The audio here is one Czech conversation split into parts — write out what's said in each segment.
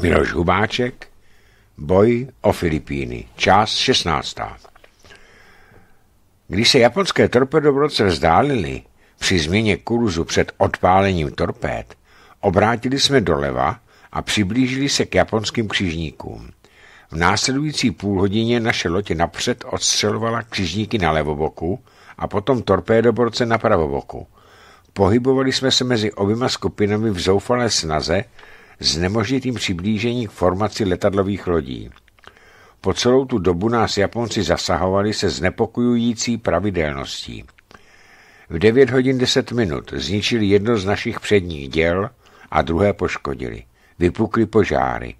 Miloš Hubáček, Boj o Filipíny, část 16. Když se japonské torpedobroce vzdálili při změně kurzu před odpálením torpéd, obrátili jsme doleva a přiblížili se k japonským křižníkům. V následující půlhodině naše lotě napřed odstřelovala křižníky na levoboku a potom torpédoborce na pravoboku. Pohybovali jsme se mezi oběma skupinami v zoufalé snaze znemožnit jim přiblížení k formaci letadlových lodí. Po celou tu dobu nás Japonci zasahovali se znepokojující pravidelností. V 9 hodin 10 minut zničili jedno z našich předních děl a druhé poškodili. Vypukly požáry.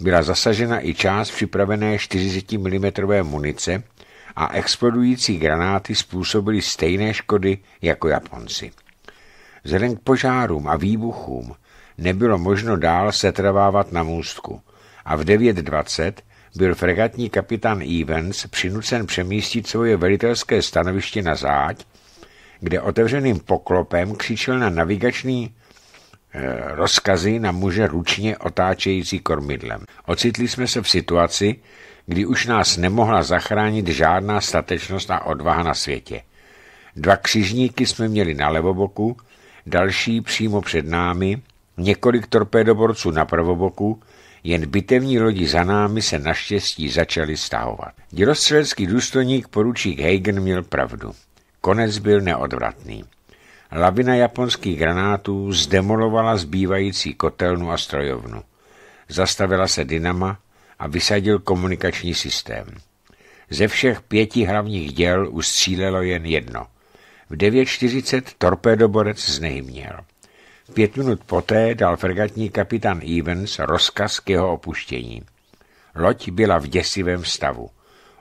Byla zasažena i část připravené 40 mm munice a explodující granáty způsobily stejné škody jako Japonci. Vzhledem k požárům a výbuchům nebylo možno dál setrvávat na můstku a v 9.20 byl fregatní kapitán Evans přinucen přemístit svoje velitelské stanoviště na záď, kde otevřeným poklopem křičel na navigační eh, rozkazy na muže ručně otáčející kormidlem. Ocitli jsme se v situaci, kdy už nás nemohla zachránit žádná statečnost a odvaha na světě. Dva křižníky jsme měli na levoboku, další přímo před námi několik torpédoborců na pravoboku, jen bitevní lodi za námi se naštěstí začaly stahovat. Dělostřelecký důstojník poručík Hagen měl pravdu. Konec byl neodvratný. Labina japonských granátů zdemolovala zbývající kotelnu a strojovnu. Zastavila se dynama a vysadil komunikační systém. Ze všech pěti hlavních děl ustřílelo jen jedno. V 9.40 torpédoborec znehyměl. Pět minut poté dal fregatní kapitán Evans rozkaz k jeho opuštění. Loď byla v děsivém stavu.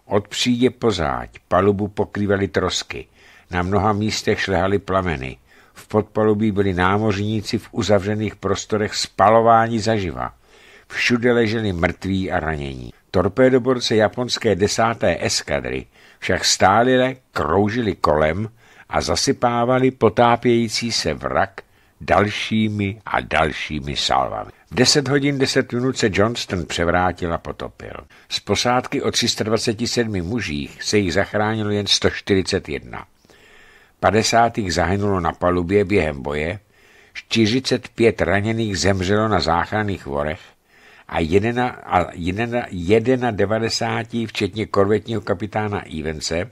Od přídě záď palubu pokrývaly trosky, na mnoha místech šlehaly plameny, v podpalubí byli námořníci v uzavřených prostorech spalováni zaživa. Všude leželi mrtví a ranění. Torpédoborce japonské desáté eskadry však stálile kroužili kolem a zasypávali potápějící se vrak dalšími a dalšími salvami. V 10 hodin 10 minut se Johnston převrátil a potopil. Z posádky o 327 mužích se jich zachránilo jen 141. 50 jich zahynulo na palubě během boje, 45 raněných zemřelo na záchranných vorech a 91 včetně korvetního kapitána Evense,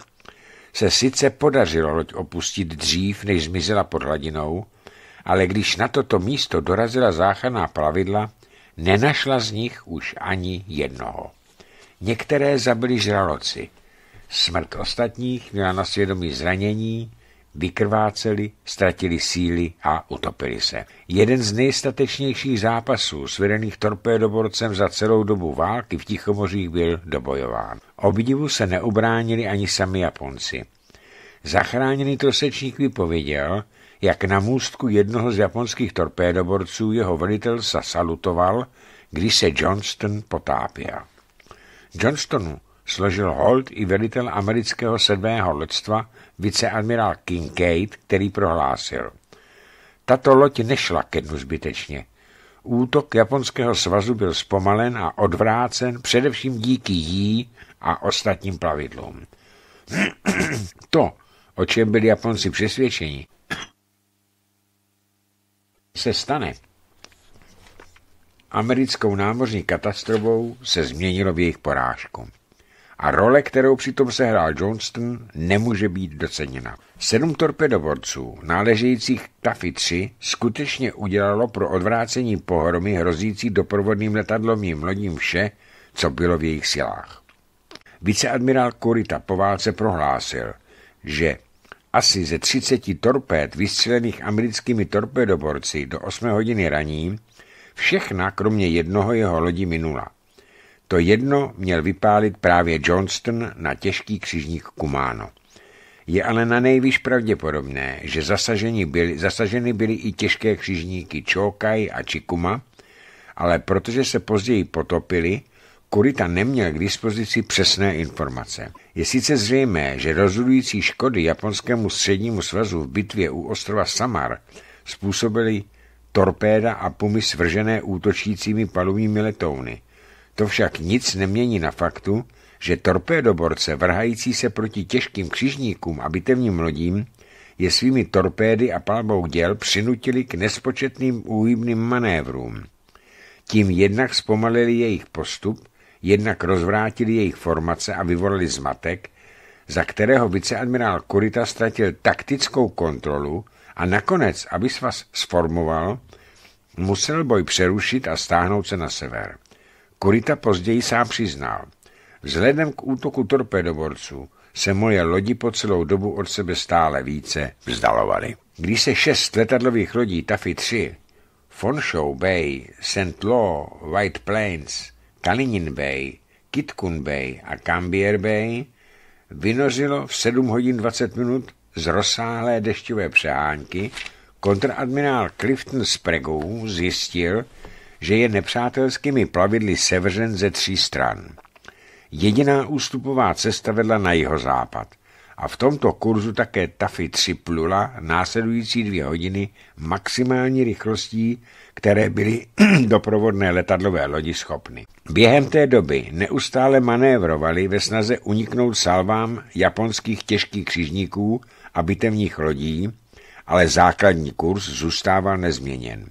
se sice podařilo loď opustit dřív, než zmizela pod hladinou, ale když na toto místo dorazila záchranná plavidla, nenašla z nich už ani jednoho. Některé zabili žraloci. Smrt ostatních měla na svědomí zranění, vykrváceli, ztratili síly a utopili se. Jeden z nejstatečnějších zápasů, svedených torpédoborcem za celou dobu války v Tichomořích, byl dobojován. Obdivu se neubránili ani sami Japonci. Zachráněný trosečník vypověděl, jak na můstku jednoho z japonských torpédoborců jeho velitel zasalutoval, když se Johnston potápěl. Johnstonu složil hold i velitel amerického sedmého lodstva, viceadmirál Kincaid, který prohlásil. Tato loď nešla ke dnu zbytečně. Útok japonského svazu byl zpomalen a odvrácen především díky jí a ostatním plavidlům. to, o čem byli Japonci přesvědčeni, se stane americkou námořní katastrofou, se změnilo v jejich porážku. A role, kterou přitom sehrál Johnston, nemůže být doceněna. Sedm torpedoborců, náležejících k Tafi 3, skutečně udělalo pro odvrácení pohromy hrozící doprovodným letadlovým lodím vše, co bylo v jejich silách. Viceadmirál Kurita po válce prohlásil, že asi ze 30 torpéd vystřelených americkými torpedoborci do 8 hodiny raní, všechna kromě jednoho jeho lodi minula. To jedno měl vypálit právě Johnston na těžký křižník Kumano. Je ale na nejvyš pravděpodobné, že zasaženi byli, zasaženy byly i těžké křižníky Čokaj a Čikuma, ale protože se později potopili, Kurita neměl k dispozici přesné informace. Je sice zřejmé, že rozhodující škody japonskému střednímu svazu v bitvě u ostrova Samar způsobily torpéda a pumy svržené útočícími palubními letouny. To však nic nemění na faktu, že torpédoborce vrhající se proti těžkým křižníkům a bitevním lodím je svými torpédy a palbou děl přinutili k nespočetným úhybným manévrům. Tím jednak zpomalili jejich postup jednak rozvrátili jejich formace a vyvolali zmatek, za kterého viceadmirál Kurita ztratil taktickou kontrolu a nakonec, aby svaz sformoval, musel boj přerušit a stáhnout se na sever. Kurita později sám přiznal. Vzhledem k útoku torpedoborců se moje lodi po celou dobu od sebe stále více vzdalovaly. Když se šest letadlových lodí Taffy 3, Fonshow Bay, St. Law, White Plains Kalinin Bay, Kitkun Bay a Cambier Bay vynořilo v 7 hodin 20 minut z rozsáhlé dešťové přehánky, kontradmirál Clifton Spregou zjistil, že je nepřátelskými plavidly sevřen ze tří stran. Jediná ústupová cesta vedla na jihozápad a v tomto kurzu také Tafy 3 plula následující dvě hodiny maximální rychlostí které byly doprovodné letadlové lodi schopny. Během té doby neustále manévrovali ve snaze uniknout salvám japonských těžkých křižníků a bitevních lodí, ale základní kurz zůstával nezměněn.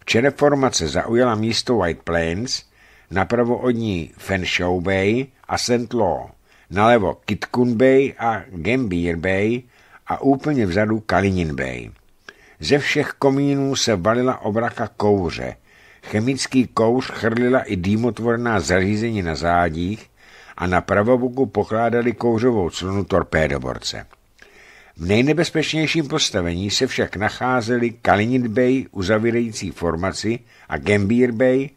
Včera formace zaujala místo White Plains, napravo od ní Fenshaw Bay a St. Law, nalevo Kitkun Bay a Gambier Bay a úplně vzadu Kalinin Bay. Ze všech komínů se valila obraka kouře. Chemický kouř chrlila i dýmotvorná zařízení na zádích a na pravoboku pokládali kouřovou clonu torpédoborce. V nejnebezpečnějším postavení se však nacházeli Kalinit Bay uzavírající formaci a Gambier Bay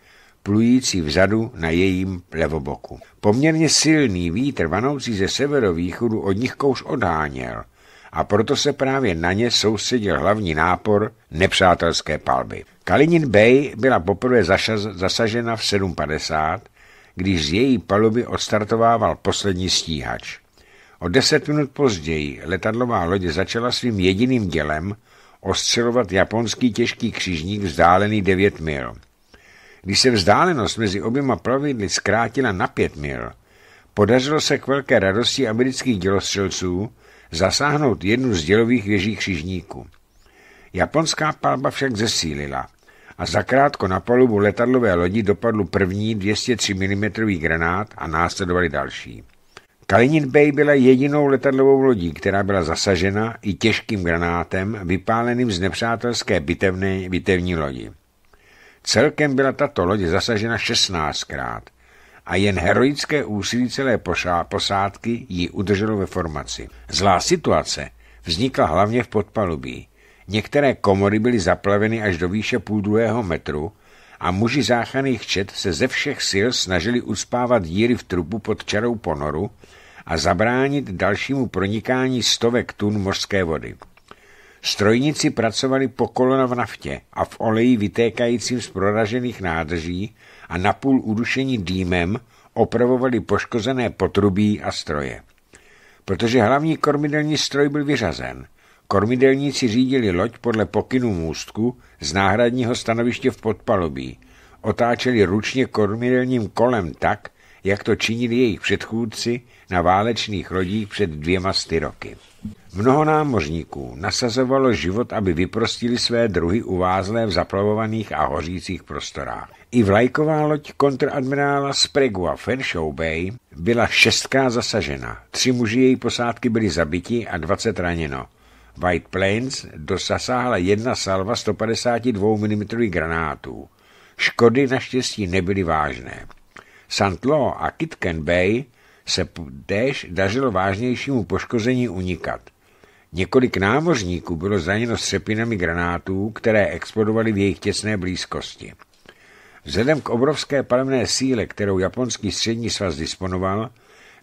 plující vzadu na jejím levoboku. Poměrně silný vítr vanoucí ze severovýchodu od nich kouš odháněl a proto se právě na ně soustředil hlavní nápor nepřátelské palby. Kalinin Bay byla poprvé zasažena v 7.50, když z její paluby odstartovával poslední stíhač. O deset minut později letadlová loď začala svým jediným dělem ostřelovat japonský těžký křižník vzdálený 9 mil. Když se vzdálenost mezi oběma plavidly zkrátila na 5 mil, podařilo se k velké radosti amerických dělostřelců zasáhnout jednu z dělových věží křižníků. Japonská palba však zesílila a zakrátko na palubu letadlové lodi dopadl první 203 mm granát a následovali další. Kalinin Bay byla jedinou letadlovou lodí, která byla zasažena i těžkým granátem vypáleným z nepřátelské bitevny, bitevní lodi. Celkem byla tato loď zasažena 16krát – a jen heroické úsilí celé posádky ji udrželo ve formaci. Zlá situace vznikla hlavně v podpalubí. Některé komory byly zaplaveny až do výše půl druhého metru a muži záchranných čet se ze všech sil snažili uspávat díry v trubu pod čarou ponoru a zabránit dalšímu pronikání stovek tun mořské vody. Strojníci pracovali po kolona v naftě a v oleji vytékajícím z proražených nádrží a napůl udušení dýmem opravovali poškozené potrubí a stroje. Protože hlavní kormidelní stroj byl vyřazen, kormidelníci řídili loď podle pokynu můstku z náhradního stanoviště v podpalubí, otáčeli ručně kormidelním kolem tak, jak to činili jejich předchůdci na válečných lodích před dvěma sty roky. Mnoho námořníků nasazovalo život, aby vyprostili své druhy uvázlé v zaplavovaných a hořících prostorách. I vlajková loď kontradmirála Spregua Fenshow Bay byla šestká zasažena. Tři muži její posádky byli zabiti a 20 raněno. White Plains dosasáhla jedna salva 152 mm granátů. Škody naštěstí nebyly vážné. St. Law a Kitken Bay se též dařilo vážnějšímu poškození unikat. Několik námořníků bylo zraněno střepinami granátů, které explodovaly v jejich těsné blízkosti. Vzhledem k obrovské palemné síle, kterou japonský střední svaz disponoval,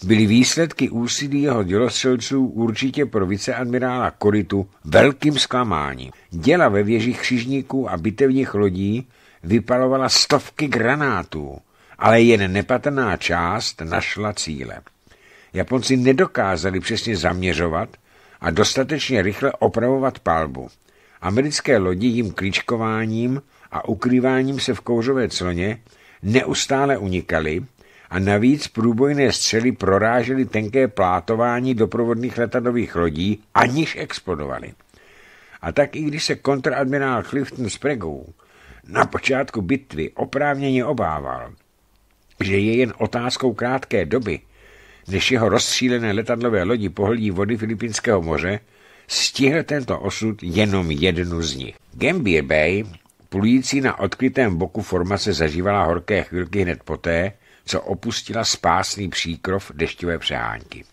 byly výsledky úsilí jeho dělostřelců určitě pro viceadmirála Koritu velkým zklamáním. Děla ve věžích křižníků a bitevních lodí vypalovala stovky granátů, ale jen nepatrná část našla cíle. Japonci nedokázali přesně zaměřovat a dostatečně rychle opravovat palbu. Americké lodi jim klíčkováním a ukrýváním se v kouřové cloně neustále unikali a navíc průbojné střely prorážely tenké plátování doprovodných letadových lodí, aniž explodovaly. A tak i když se kontradmirál Clifton Pregou na počátku bitvy oprávněně obával, že je jen otázkou krátké doby, než jeho rozstřílené letadlové lodi pohledí vody Filipinského moře, stihl tento osud jenom jednu z nich. Gambier Bay Plující na odkrytém boku se zažívala horké chvilky hned poté, co opustila spásný příkrov dešťové přehánky.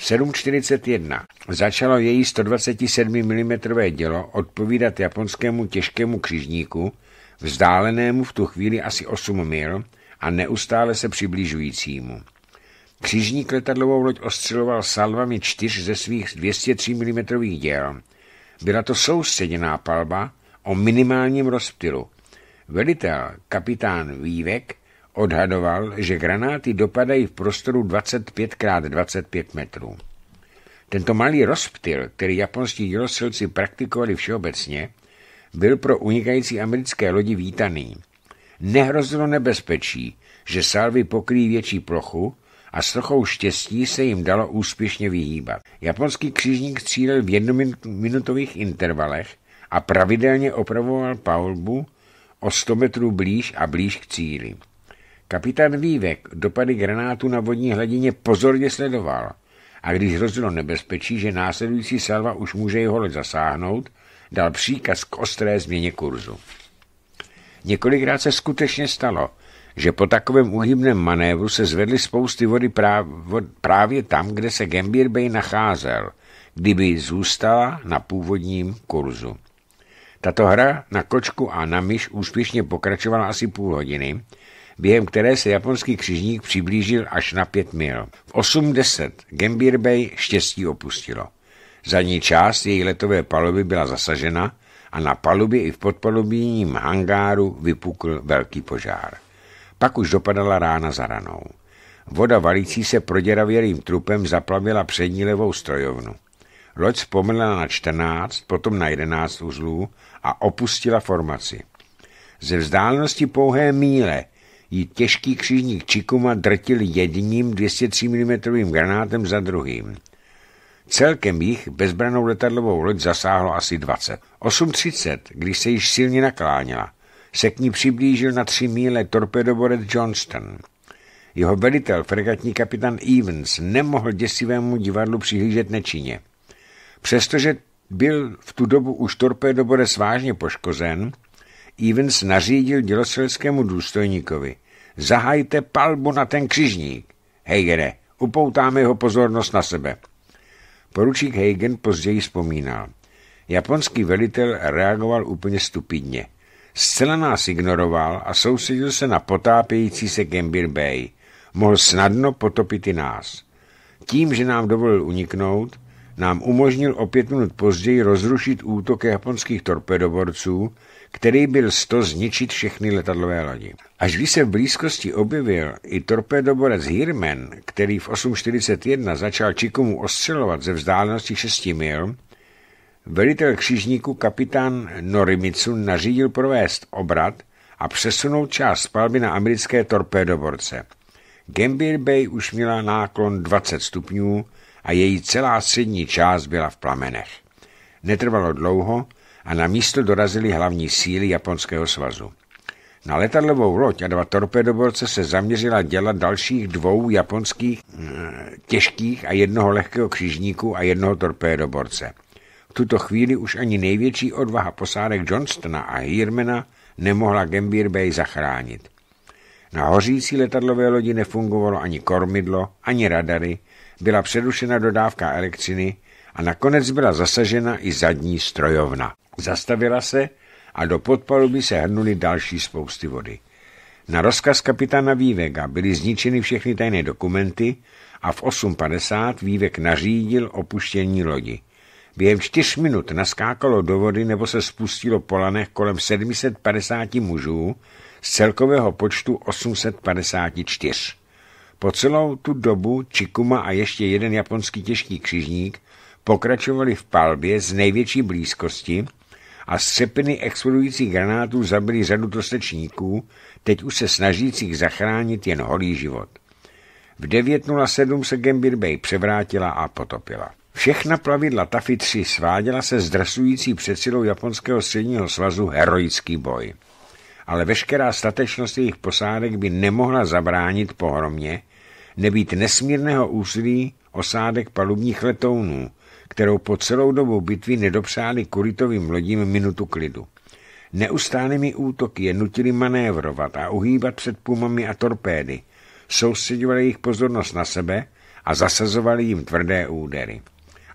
7.41 začalo její 127 mm dělo odpovídat japonskému těžkému křižníku, vzdálenému v tu chvíli asi 8 mil a neustále se přiblížujícímu. Křižník letadlovou loď ostřeloval salvami čtyř ze svých 203 mm děl. Byla to soustředěná palba, o minimálním rozptylu. Velitel kapitán Vývek odhadoval, že granáty dopadají v prostoru 25 x 25 metrů. Tento malý rozptyl, který japonští dělosilci praktikovali všeobecně, byl pro unikající americké lodi vítaný. Nehrozilo nebezpečí, že salvy pokryjí větší plochu a s trochou štěstí se jim dalo úspěšně vyhýbat. Japonský křižník střílel v jednominutových intervalech a pravidelně opravoval palbu o 100 metrů blíž a blíž k cíli. Kapitán Vývek dopady granátu na vodní hladině pozorně sledoval a když hrozilo nebezpečí, že následující salva už může jeho loď zasáhnout, dal příkaz k ostré změně kurzu. Několikrát se skutečně stalo, že po takovém uhybném manévru se zvedly spousty vody právě tam, kde se Gambier Bay nacházel, kdyby zůstala na původním kurzu. Tato hra na kočku a na myš úspěšně pokračovala asi půl hodiny, během které se japonský křižník přiblížil až na pět mil. V 8.10 Gambir Bay štěstí opustilo. Zadní část její letové paluby byla zasažena a na palubě i v podpalubním hangáru vypukl velký požár. Pak už dopadala rána za ranou. Voda valící se proděravělým trupem zaplavila přední levou strojovnu. Loď vzpomněla na 14, potom na 11 uzlů a opustila formaci. Ze vzdálenosti pouhé míle jí těžký křížník Čikuma drtil jedním 203 mm granátem za druhým. Celkem jich bezbranou letadlovou loď zasáhlo asi 20. 8.30, když se již silně nakláněla, se k ní přiblížil na tři míle torpedoborec Johnston. Jeho velitel, fregatní kapitán Evans, nemohl děsivému divadlu přihlížet nečině. Přestože byl v tu dobu už torpédoborec vážně poškozen, Evans nařídil dělostřelskému důstojníkovi. Zahajte palbu na ten křižník. Hejgene, upoutáme jeho pozornost na sebe. Poručík Hagen později vzpomínal. Japonský velitel reagoval úplně stupidně. Zcela nás ignoroval a soustředil se na potápějící se Gambir Bay. Mohl snadno potopit i nás. Tím, že nám dovolil uniknout, nám umožnil o pět minut později rozrušit útok japonských torpedoborců, který byl sto zničit všechny letadlové lodi. Až když se v blízkosti objevil i torpedoborec Hirmen, který v 8.41 začal Čikomu ostřelovat ze vzdálenosti 6 mil, velitel křižníku kapitán Norimitsu nařídil provést obrat a přesunout část palby na americké torpedoborce. Gambier Bay už měla náklon 20 stupňů, a její celá střední část byla v plamenech. Netrvalo dlouho a na místo dorazily hlavní síly Japonského svazu. Na letadlovou loď a dva torpedoborce se zaměřila dělat dalších dvou japonských mm, těžkých a jednoho lehkého křižníku a jednoho torpedoborce. V tuto chvíli už ani největší odvaha posádek Johnstona a Hirmena nemohla Gambier Bay zachránit. Na hořící letadlové lodi nefungovalo ani kormidlo, ani radary, byla přerušena dodávka elektřiny a nakonec byla zasažena i zadní strojovna. Zastavila se a do podpaluby se hrnuly další spousty vody. Na rozkaz kapitána Vývega byly zničeny všechny tajné dokumenty a v 8.50 Vývek nařídil opuštění lodi. Během čtyř minut naskákalo do vody nebo se spustilo po lanech kolem 750 mužů z celkového počtu 854. Po celou tu dobu Chikuma a ještě jeden japonský těžký křižník pokračovali v palbě z největší blízkosti a střepiny explodujících granátů zabili řadu dostečníků, teď už se snažících zachránit jen holý život. V 9.07 se Gambir Bay převrátila a potopila. Všechna plavidla Tafi 3 sváděla se zdrasující předsilou japonského středního svazu heroický boj. Ale veškerá statečnost jejich posádek by nemohla zabránit pohromě, nebýt nesmírného úsilí osádek palubních letounů, kterou po celou dobu bitvy nedopřáli kuritovým lodím minutu klidu. Neustálými útoky je nutili manévrovat a uhýbat před pumami a torpédy, soustředovali jejich pozornost na sebe a zasazovali jim tvrdé údery.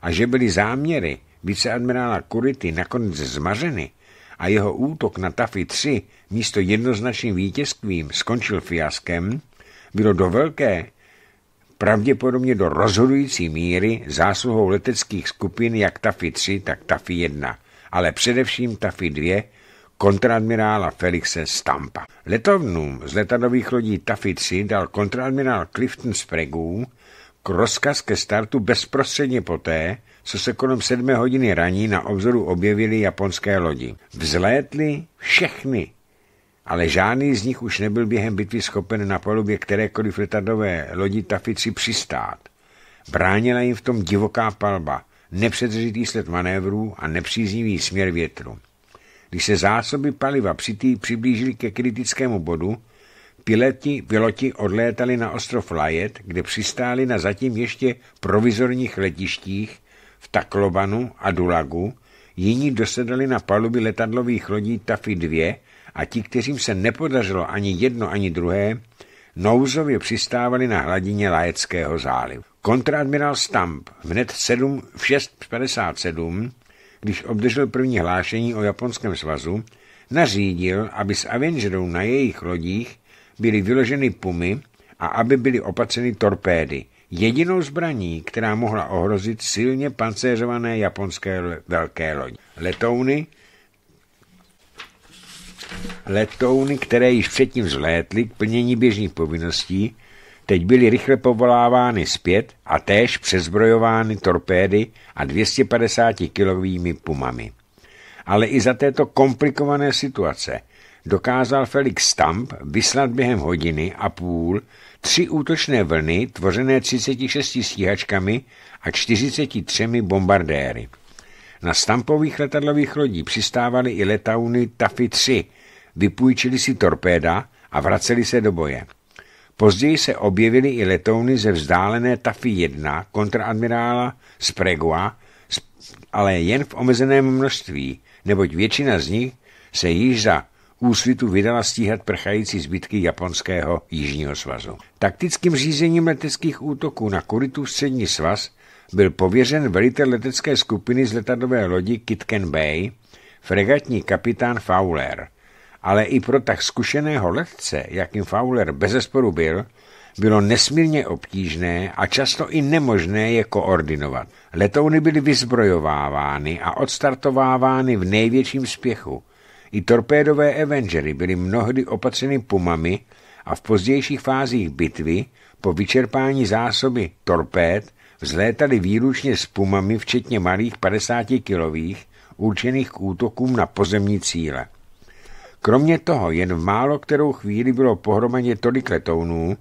A že byly záměry viceadmirála Kurity nakonec zmařeny a jeho útok na Tafi 3 místo jednoznačným vítězstvím skončil fiaskem, bylo do velké pravděpodobně do rozhodující míry zásluhou leteckých skupin jak TAFI 3, tak TAFI 1, ale především TAFI 2, kontradmirála Felixe Stampa. Letovnům z letadových lodí TAFI 3 dal kontradmirál Clifton Spregu k rozkaz ke startu bezprostředně poté, co se kolem sedmé hodiny raní na obzoru objevily japonské lodi. Vzlétly všechny ale žádný z nich už nebyl během bitvy schopen na palubě kterékoliv letadové lodi Tafici přistát. Bránila jim v tom divoká palba, nepředřitý sled manévrů a nepříznivý směr větru. Když se zásoby paliva přitý přiblížily ke kritickému bodu, piloti, piloti odlétali na ostrov Lajet, kde přistáli na zatím ještě provizorních letištích v Taklobanu a Dulagu, jiní dosedali na paluby letadlových lodí Tafi 2, a ti, kteřím se nepodařilo ani jedno, ani druhé, nouzově přistávali na hladině Lajeckého zálivu. Kontradmirál Stamp v net 7 v 6.57, když obdržel první hlášení o Japonském svazu, nařídil, aby s Avengerou na jejich lodích byly vyloženy pumy a aby byly opatřeny torpédy, jedinou zbraní, která mohla ohrozit silně pancéřované japonské velké lodi. Letouny letouny, které již předtím vzlétly k plnění běžných povinností, teď byly rychle povolávány zpět a též přezbrojovány torpédy a 250-kilovými pumami. Ale i za této komplikované situace dokázal Felix Stamp vyslat během hodiny a půl tři útočné vlny tvořené 36 stíhačkami a 43 bombardéry. Na stampových letadlových lodí přistávaly i letauny Tafi 3 vypůjčili si torpéda a vraceli se do boje. Později se objevily i letouny ze vzdálené Tafy 1 kontraadmirála Spregua, ale jen v omezeném množství, neboť většina z nich se již za úsvitu vydala stíhat prchající zbytky japonského Jižního svazu. Taktickým řízením leteckých útoků na Kuritu střední svaz byl pověřen velitel letecké skupiny z letadlové lodi Kitken Bay, fregatní kapitán Fowler – ale i pro tak zkušeného letce, jakým Fowler bezesporu byl, bylo nesmírně obtížné a často i nemožné je koordinovat. Letouny byly vyzbrojovávány a odstartovávány v největším spěchu. I torpédové Avengery byly mnohdy opatřeny pumami a v pozdějších fázích bitvy po vyčerpání zásoby torpéd vzlétaly výlučně s pumami, včetně malých 50-kilových, určených k útokům na pozemní cíle. Kromě toho jen v málo kterou chvíli bylo pohromadě tolik letounů,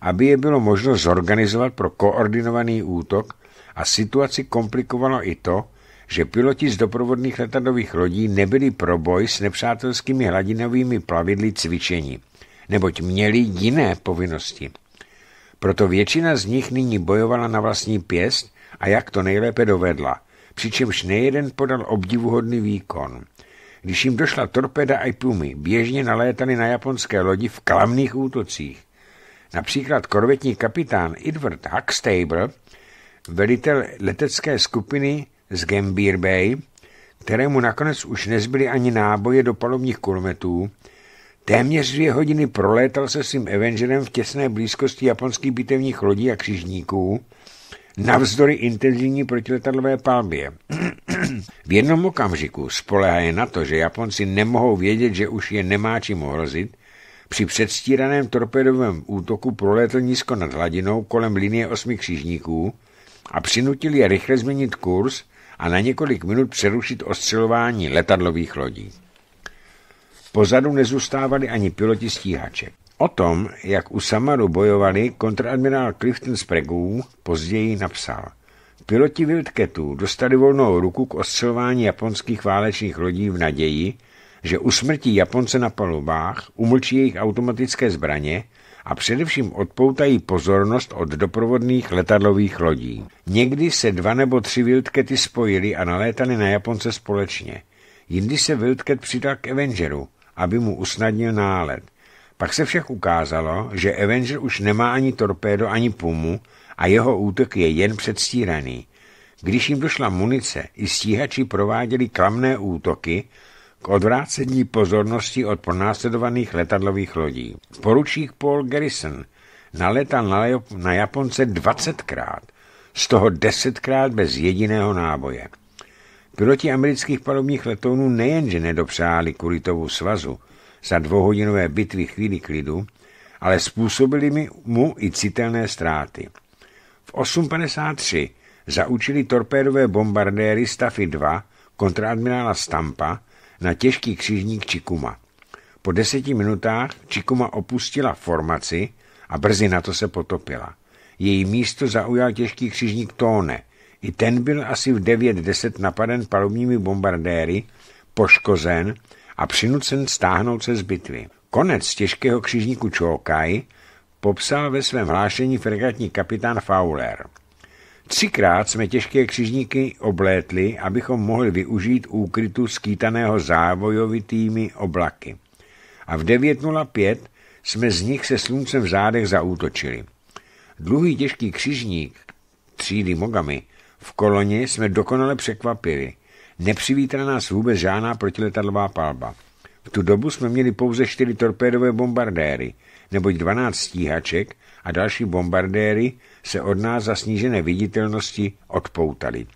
aby je bylo možno zorganizovat pro koordinovaný útok a situaci komplikovalo i to, že piloti z doprovodných letadlových lodí nebyli pro boj s nepřátelskými hladinovými plavidly cvičení, neboť měli jiné povinnosti. Proto většina z nich nyní bojovala na vlastní pěst a jak to nejlépe dovedla, přičemž nejeden podal obdivuhodný výkon – když jim došla torpeda a plumy, běžně nalétali na japonské lodi v klamných útocích. Například korvetní kapitán Edward Huckstable, velitel letecké skupiny z Gambier Bay, kterému nakonec už nezbyly ani náboje do palovních kulometů, téměř dvě hodiny prolétal se svým Avengerem v těsné blízkosti japonských bitevních lodí a křižníků, navzdory intenzivní protiletadlové palbě. v jednom okamžiku je na to, že Japonci nemohou vědět, že už je nemá čím ohrozit, při předstíraném torpedovém útoku prolétl nízko nad hladinou kolem linie osmi křižníků a přinutil je rychle změnit kurz a na několik minut přerušit ostřelování letadlových lodí. Pozadu nezůstávali ani piloti stíhaček. O tom, jak u Samaru bojovali, kontradmirál Clifton Sprague později napsal. Piloti Wildcatů dostali volnou ruku k ostřelování japonských válečných lodí v naději, že usmrtí Japonce na palubách, umlčí jejich automatické zbraně a především odpoutají pozornost od doprovodných letadlových lodí. Někdy se dva nebo tři Wildcaty spojili a nalétali na Japonce společně. Jindy se Wildcat přidal k Avengeru, aby mu usnadnil nálet – pak se však ukázalo, že Avenger už nemá ani torpédo, ani pumu a jeho útok je jen předstíraný. Když jim došla munice, i stíhači prováděli klamné útoky k odvrácení pozornosti od pronásledovaných letadlových lodí. Poručík Paul Garrison naletal na, na Japonce 20krát, z toho 10krát bez jediného náboje. Piloti amerických palubních letounů nejenže nedopřáli Kuritovu svazu, za dvouhodinové bitvy chvíli klidu, ale způsobili mi mu i citelné ztráty. V 8.53 zaučili torpédové bombardéry Stafy 2 kontraadmirála Stampa na těžký křižník Čikuma. Po deseti minutách Čikuma opustila formaci a brzy na to se potopila. Její místo zaujal těžký křižník Tóne. I ten byl asi v 9.10 napaden palubními bombardéry, poškozen a přinucen stáhnout se z bitvy. Konec těžkého křižníku Čokaj popsal ve svém hlášení fregatní kapitán Fowler. Třikrát jsme těžké křižníky oblétli, abychom mohli využít úkrytu skýtaného závojovitými oblaky. A v 9.05 jsme z nich se sluncem v zádech zaútočili. Dluhý těžký křižník třídy Mogami v koloně jsme dokonale překvapili nepřivítala nás vůbec žádná protiletadlová palba. V tu dobu jsme měli pouze čtyři torpédové bombardéry, neboť 12 stíhaček a další bombardéry se od nás za snížené viditelnosti odpoutali.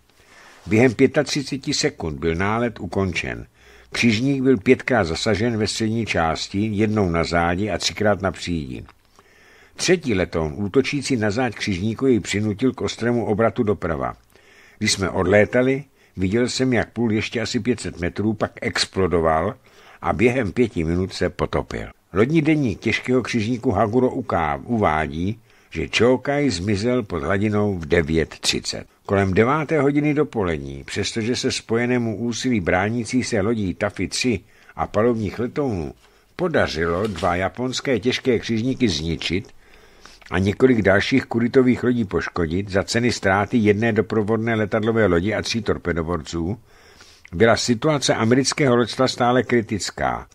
Během 35 sekund byl nálet ukončen. Křižník byl pětkrát zasažen ve střední části, jednou na zádi a třikrát na přídi. Třetí letoun útočící na záď křižníku jej přinutil k ostrému obratu doprava. Když jsme odlétali, Viděl jsem, jak plul ještě asi 500 metrů, pak explodoval a během pěti minut se potopil. Lodní deník těžkého křižníku Haguro Uká uvádí, že Čokaj zmizel pod hladinou v 9.30. Kolem 9. hodiny dopolední, přestože se spojenému úsilí bránící se lodí Tafi 3 a palovních letounů podařilo dva japonské těžké křižníky zničit, a několik dalších kuritových lodí poškodit za ceny ztráty jedné doprovodné letadlové lodi a tří torpedoborců, byla situace amerického loďstva stále kritická.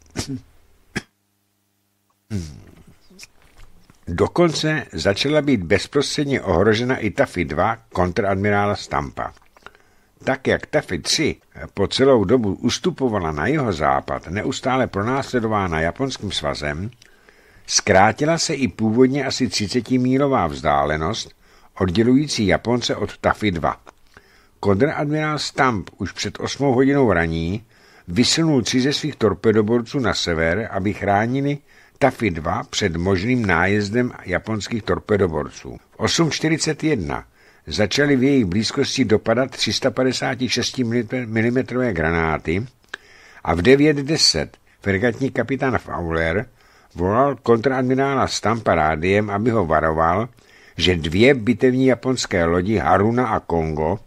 Dokonce začala být bezprostředně ohrožena i Taffy 2 kontradmirála Stampa. Tak jak Taffy 3 po celou dobu ustupovala na jeho západ, neustále pronásledována japonským svazem, Zkrátila se i původně asi 30-mílová vzdálenost, oddělující Japonce od Tafy 2. Kontraadmirál Stamp už před 8 hodinou raní vysunul tři ze svých torpedoborců na sever, aby chránili Tafy 2 před možným nájezdem japonských torpedoborců. V 8.41 začaly v jejich blízkosti dopadat 356 mm granáty a v 9.10 fregatní kapitán Fowler volal kontraadmirála Stampa rádiem, aby ho varoval, že dvě bitevní japonské lodi Haruna a Kongo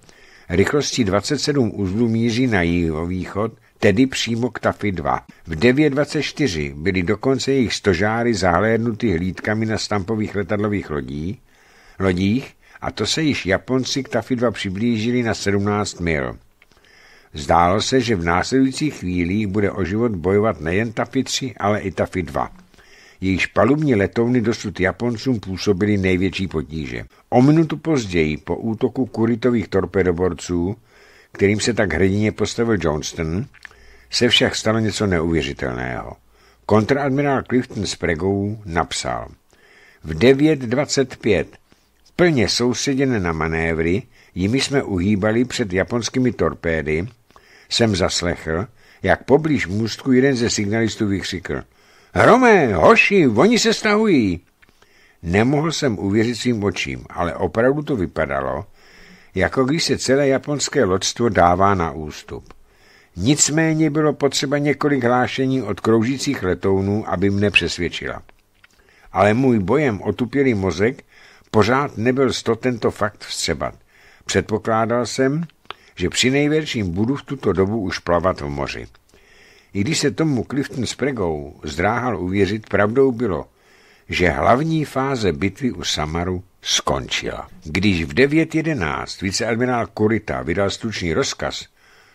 rychlostí 27 uzlů míří na jihovýchod, tedy přímo k Tafi 2. V 9.24 byly dokonce jejich stožáry zahlédnuty hlídkami na stampových letadlových lodí, lodích a to se již Japonci k Tafi 2 přiblížili na 17 mil. Zdálo se, že v následujících chvílích bude o život bojovat nejen Tafi 3, ale i Tafi 2 jejíž palubní letouny dosud Japoncům působily největší potíže. O minutu později, po útoku kuritových torpedoborců, kterým se tak hrdině postavil Johnston, se však stalo něco neuvěřitelného. Kontradmirál Clifton z Pregou napsal V 9.25 plně sousedené na manévry, jimi jsme uhýbali před japonskými torpédy, jsem zaslechl, jak poblíž můstku jeden ze signalistů vykřikl – Romé, hoši, oni se stahují. Nemohl jsem uvěřit svým očím, ale opravdu to vypadalo, jako když se celé japonské loďstvo dává na ústup. Nicméně bylo potřeba několik hlášení od kroužících letounů, aby mne přesvědčila. Ale můj bojem otupělý mozek pořád nebyl sto tento fakt vstřebat. Předpokládal jsem, že při největším budu v tuto dobu už plavat v moři. I když se tomu Clifton s Pregou zdráhal uvěřit, pravdou bylo, že hlavní fáze bitvy u Samaru skončila. Když v 9.11 viceadmirál Kurita vydal stručný rozkaz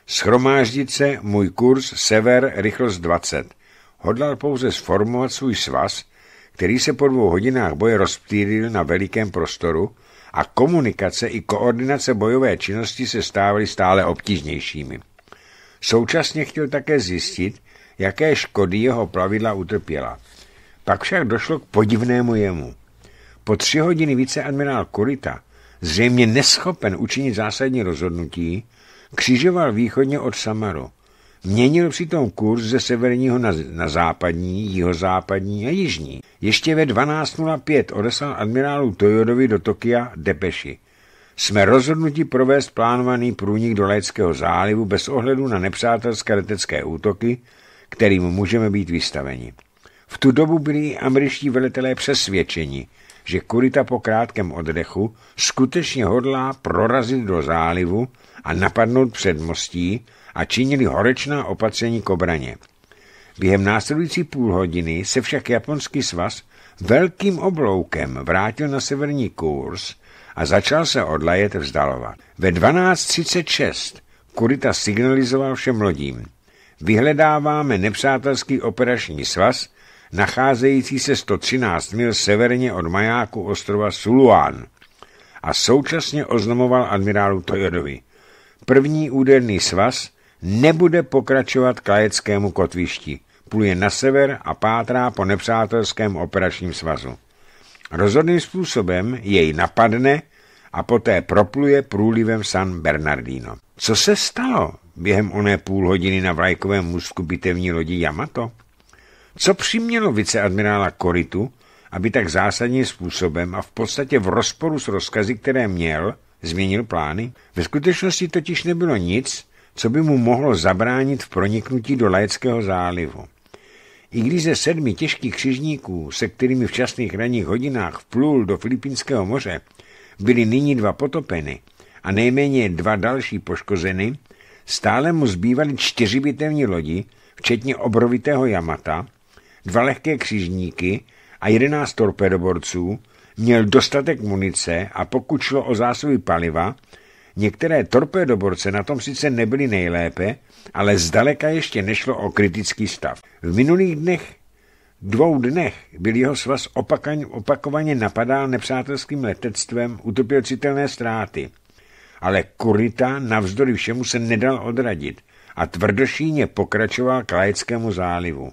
schromáždit se můj kurz sever rychlost 20, hodlal pouze sformovat svůj svaz, který se po dvou hodinách boje rozptýlil na velikém prostoru a komunikace i koordinace bojové činnosti se stávaly stále obtížnějšími. Současně chtěl také zjistit, jaké škody jeho plavidla utrpěla. Pak však došlo k podivnému jemu. Po tři hodiny viceadmirál Kurita, zřejmě neschopen učinit zásadní rozhodnutí, křižoval východně od Samaru. Měnil přitom kurz ze severního na, na západní, jihozápadní a jižní. Ještě ve 12.05 odeslal admirálu Toyodovi do Tokia depeši jsme rozhodnuti provést plánovaný průnik do Léckého zálivu bez ohledu na nepřátelské letecké útoky, kterým můžeme být vystaveni. V tu dobu byli američtí velitelé přesvědčeni, že kurita po krátkém oddechu skutečně hodlá prorazit do zálivu a napadnout předmostí a činili horečná opatření k obraně. Během následující půl hodiny se však japonský svaz velkým obloukem vrátil na severní kurz a začal se od Lajet vzdalovat. Ve 12.36 Kurita signalizoval všem lodím. Vyhledáváme nepřátelský operační svaz, nacházející se 113 mil severně od majáku ostrova Suluán a současně oznamoval admirálu Toyodovi. První úderný svaz nebude pokračovat k lajeckému kotvišti pluje na sever a pátrá po nepřátelském operačním svazu. Rozhodným způsobem jej napadne a poté propluje průlivem San Bernardino. Co se stalo během oné půl hodiny na vlajkovém můstku bitevní lodi Yamato? Co přimělo viceadmirála Koritu, aby tak zásadním způsobem a v podstatě v rozporu s rozkazy, které měl, změnil plány? Ve skutečnosti totiž nebylo nic, co by mu mohlo zabránit v proniknutí do Lajeckého zálivu. I když ze sedmi těžkých křižníků, se kterými v časných ranních hodinách vplul do Filipínského moře, byly nyní dva potopeny a nejméně dva další poškozeny, stále mu zbývaly čtyři bitevní lodi, včetně obrovitého Yamata, dva lehké křižníky a jedenáct torpedoborců, měl dostatek munice a pokud šlo o zásoby paliva, některé torpedoborce na tom sice nebyly nejlépe, ale zdaleka ještě nešlo o kritický stav. V minulých dnech, dvou dnech, byl jeho svaz opakaň, opakovaně napadán nepřátelským letectvem, utopil citelné ztráty. Ale Kurita navzdory všemu se nedal odradit a tvrdošíně pokračoval k Lajeckému zálivu.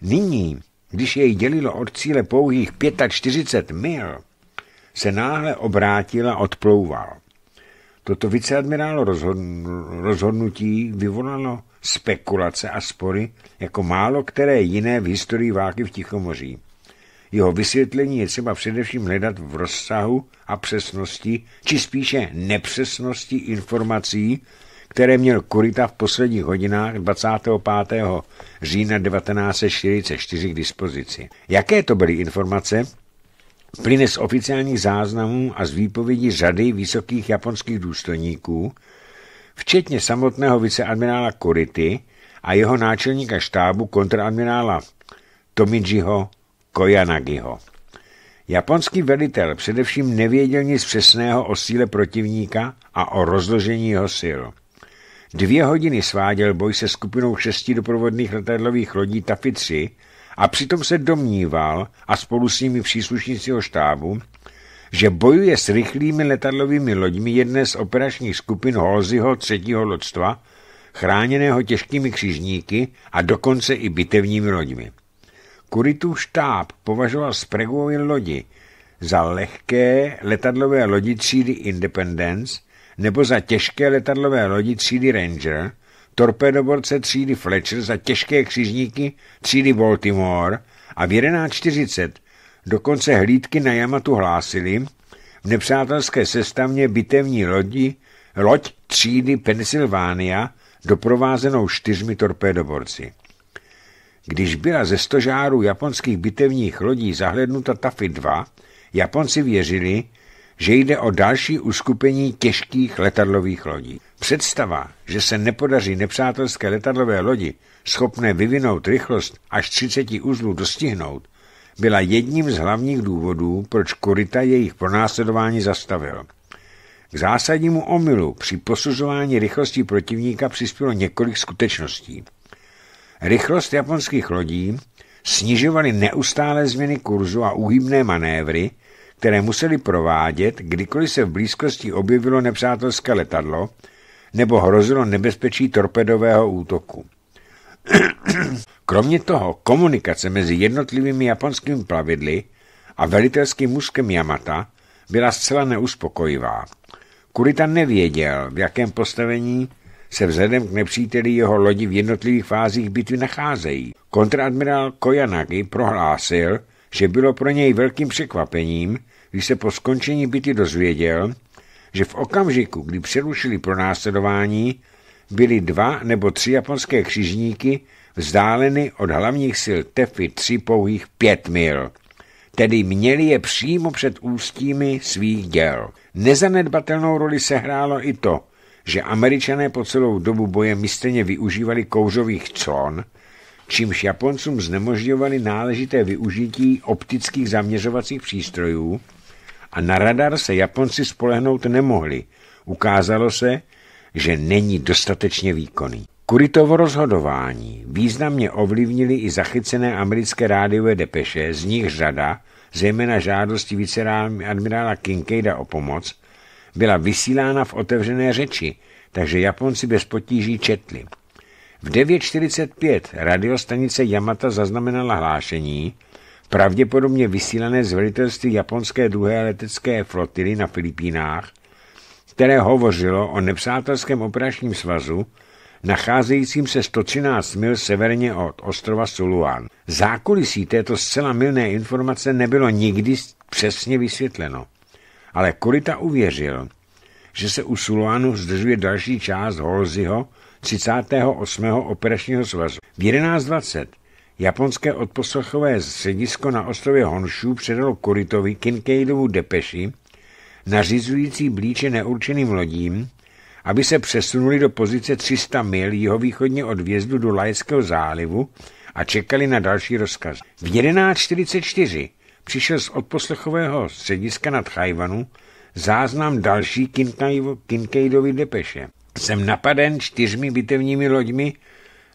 Nyní, když jej dělilo od cíle pouhých 45 mil, se náhle obrátil a odplouval. Toto viceadmirálo rozhodnutí vyvolalo spekulace a spory jako málo které jiné v historii války v Tichomoří. Jeho vysvětlení je třeba především hledat v rozsahu a přesnosti, či spíše nepřesnosti informací, které měl Kurita v posledních hodinách 25. října 1944 k dispozici. Jaké to byly informace? plyne z oficiálních záznamů a z výpovědí řady vysokých japonských důstojníků, včetně samotného viceadmirála Kority a jeho náčelníka štábu kontradmirála Tomijiho Koyanagiho. Japonský velitel především nevěděl nic přesného o síle protivníka a o rozložení jeho sil. Dvě hodiny sváděl boj se skupinou šesti doprovodných letadlových lodí Tafi 3 a přitom se domníval a spolu s nimi příslušníci o štábu, že bojuje s rychlými letadlovými loďmi jedné z operačních skupin Holzyho třetího lodstva, chráněného těžkými křižníky a dokonce i bitevními loďmi. Kuritův štáb považoval Spregovy lodi za lehké letadlové lodi třídy Independence nebo za těžké letadlové lodi třídy Ranger, torpedoborce třídy Fletcher za těžké křižníky třídy Baltimore a v 11.40 dokonce hlídky na Yamatu hlásili v nepřátelské sestavně bitevní lodi, loď třídy Pennsylvania doprovázenou čtyřmi torpedoborci. Když byla ze stožáru japonských bitevních lodí zahlednuta Tafi 2, Japonci věřili, že jde o další uskupení těžkých letadlových lodí. Představa, že se nepodaří nepřátelské letadlové lodi, schopné vyvinout rychlost až 30 uzlů dostihnout, byla jedním z hlavních důvodů, proč Kurita jejich pronásledování zastavil. K zásadnímu omylu při posuzování rychlosti protivníka přispělo několik skutečností. Rychlost japonských lodí snižovaly neustále změny kurzu a úhybné manévry, které museli provádět, kdykoliv se v blízkosti objevilo nepřátelské letadlo nebo hrozilo nebezpečí torpedového útoku. Kromě toho komunikace mezi jednotlivými japonskými plavidly a velitelským mužkem Yamata byla zcela neuspokojivá. Kurita nevěděl, v jakém postavení se vzhledem k nepříteli jeho lodi v jednotlivých fázích bitvy nacházejí. Kontraadmirál Koyanagi prohlásil, že bylo pro něj velkým překvapením, když se po skončení byty dozvěděl, že v okamžiku, kdy přerušili pronásledování, byly dva nebo tři japonské křižníky vzdáleny od hlavních sil Tefy tři pouhých pět mil. Tedy měli je přímo před ústími svých děl. Nezanedbatelnou roli sehrálo i to, že američané po celou dobu boje mistrně využívali kouřových clon, čímž Japoncům znemožňovali náležité využití optických zaměřovacích přístrojů a na radar se Japonci spolehnout nemohli. Ukázalo se, že není dostatečně výkonný. Kuritovo rozhodování významně ovlivnili i zachycené americké rádiové depeše, z nich řada, zejména žádosti viceadmirála Kinkeida o pomoc, byla vysílána v otevřené řeči, takže Japonci bez potíží četli. V 9.45 radiostanice Yamata zaznamenala hlášení, pravděpodobně vysílané z velitelství japonské druhé letecké flotily na Filipínách, které hovořilo o nepřátelském operačním svazu, nacházejícím se 113 mil severně od ostrova Suluan. Zákulisí této zcela milné informace nebylo nikdy přesně vysvětleno, ale Kurita uvěřil, že se u Suluanu zdržuje další část Holziho 38. operačního svazu. V 11.20 japonské odposlechové středisko na ostrově Honshu předalo Kuritovi Kincaidovu depeši, nařizující blíče neurčeným lodím, aby se přesunuli do pozice 300 mil jihovýchodně od vjezdu do Lajského zálivu a čekali na další rozkaz. V 11.44 přišel z odposlechového střediska na Chajvanu záznam další Kincaidovy depeše. Jsem napaden čtyřmi bitevními loďmi,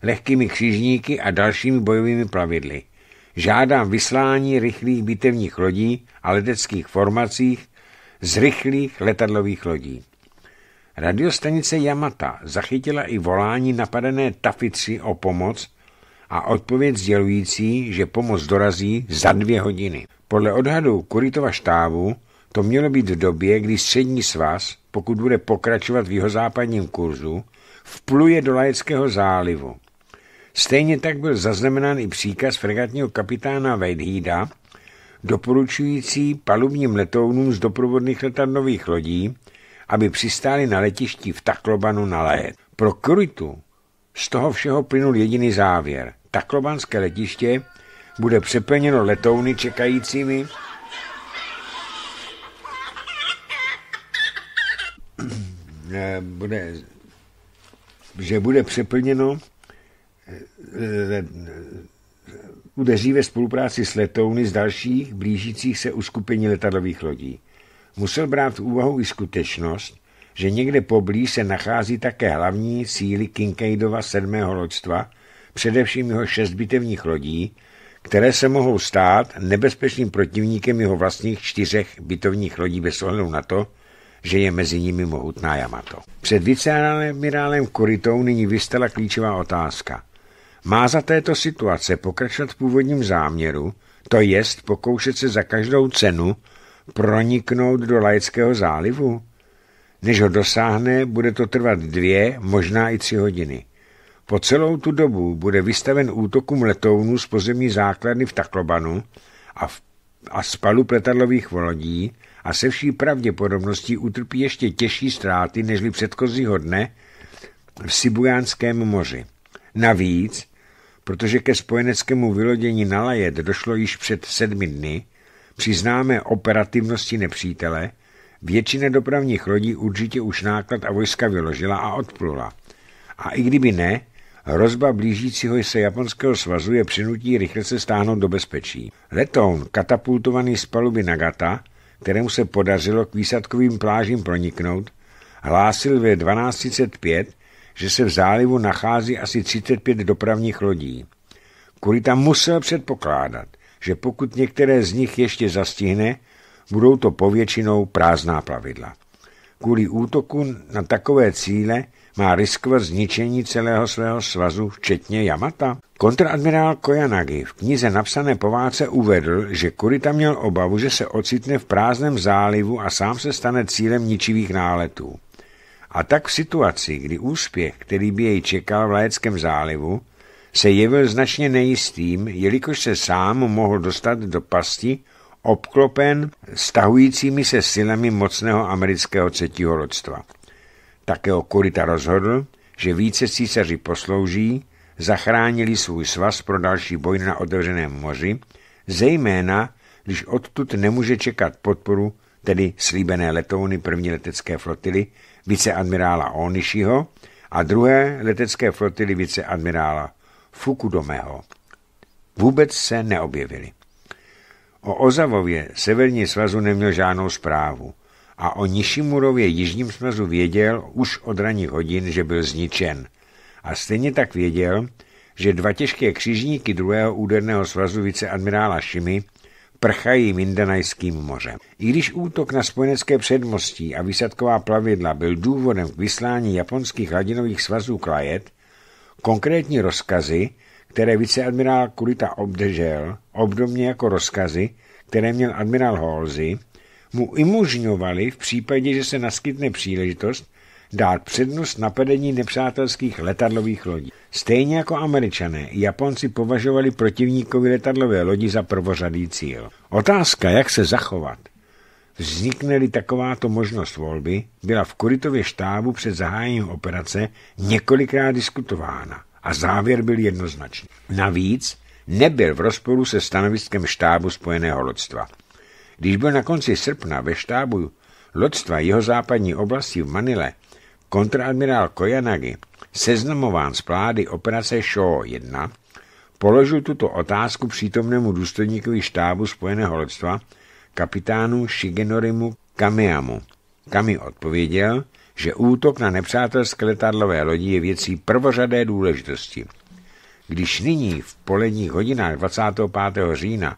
lehkými křižníky a dalšími bojovými plavidly. Žádám vyslání rychlých bitevních lodí a leteckých formacích z rychlých letadlových lodí. Radiostanice Yamata zachytila i volání napadené Tafici o pomoc a odpověď sdělující, že pomoc dorazí za dvě hodiny. Podle odhadu Kuritova štávu to mělo být v době, kdy střední svaz pokud bude pokračovat v jihozápadním kurzu, vpluje do Lajeckého zálivu. Stejně tak byl zaznamenán i příkaz fregatního kapitána Weidhída, doporučující palubním letounům z doprovodných letadlových lodí, aby přistáli na letišti v Taklobanu na Lehet. Pro Krytu z toho všeho plynul jediný závěr. Taklobanské letiště bude přeplněno letouny čekajícími Eh, bude, že bude přeplněno eh, eh, udeří ve spolupráci s letouny z dalších blížících se uskupení letadlových lodí. Musel brát v úvahu i skutečnost, že někde poblíž se nachází také hlavní síly Kincaidova sedmého loďstva, především jeho šest bitevních lodí, které se mohou stát nebezpečným protivníkem jeho vlastních čtyřech bitovních lodí bez ohledu na to, že je mezi nimi mohutná Yamato. Před viceadmirálem Kuritou nyní vystala klíčová otázka. Má za této situace pokračovat v původním záměru, to jest pokoušet se za každou cenu proniknout do laického zálivu? Než ho dosáhne, bude to trvat dvě, možná i tři hodiny. Po celou tu dobu bude vystaven útokům letounů z pozemní základny v Taklobanu a, v, a spalu letadlových a se vší pravděpodobností utrpí ještě těžší ztráty nežli předchozího dne v Sibujánském moři. Navíc, protože ke spojeneckému vylodění na Lajet došlo již před sedmi dny, při známé operativnosti nepřítele, většina dopravních lodí určitě už náklad a vojska vyložila a odplula. A i kdyby ne, Hrozba blížícího se Japonského svazu je přinutí rychle se stáhnout do bezpečí. Letoun, katapultovaný z paluby Nagata, kterému se podařilo k výsadkovým plážím proniknout, hlásil ve 12.35, že se v zálivu nachází asi 35 dopravních lodí. Kurita musel předpokládat, že pokud některé z nich ještě zastihne, budou to povětšinou prázdná plavidla. Kvůli útoku na takové cíle má riskovat zničení celého svého svazu, včetně Yamata? Kontradmirál Koyanagi v knize napsané po válce uvedl, že Kurita měl obavu, že se ocitne v prázdném zálivu a sám se stane cílem ničivých náletů. A tak v situaci, kdy úspěch, který by jej čekal v Lajeckém zálivu, se jevil značně nejistým, jelikož se sám mohl dostat do pasti obklopen stahujícími se silami mocného amerického třetího rodstva. Takého Kurita rozhodl, že více císaři poslouží, zachránili svůj svaz pro další boj na otevřeném moři, zejména když odtud nemůže čekat podporu, tedy slíbené letouny první letecké flotily viceadmirála Onišiho a druhé letecké flotily viceadmirála Fukudomeho. Vůbec se neobjevili. O Ozavově Severní svazu neměl žádnou zprávu a o Nishimurově jižním smrzu věděl už od ranních hodin, že byl zničen. A stejně tak věděl, že dva těžké křižníky druhého úderného svazu viceadmirála Šimy prchají Mindanajským mořem. I když útok na spojenecké předmostí a výsadková plavidla byl důvodem k vyslání japonských hladinových svazů Klajet, konkrétní rozkazy, které viceadmirál Kurita obdržel, obdobně jako rozkazy, které měl admirál Halsey, mu umožňovaly v případě, že se naskytne příležitost, dát přednost napadení nepřátelských letadlových lodí. Stejně jako američané, Japonci považovali protivníkovi letadlové lodi za prvořadý cíl. Otázka, jak se zachovat, vznikne-li takováto možnost volby, byla v Kuritově štábu před zahájením operace několikrát diskutována a závěr byl jednoznačný. Navíc nebyl v rozporu se stanoviskem štábu Spojeného lodstva. Když byl na konci srpna ve štábu lodstva jeho západní oblasti v Manile kontraadmirál Kojanagi seznamován s plády operace Shaw 1, položil tuto otázku přítomnému důstojníkovi štábu spojeného lodstva kapitánu Shigenorimu Kamiamu. Kami odpověděl, že útok na nepřátelské letadlové lodi je věcí prvořadé důležitosti. Když nyní v poledních hodinách 25. října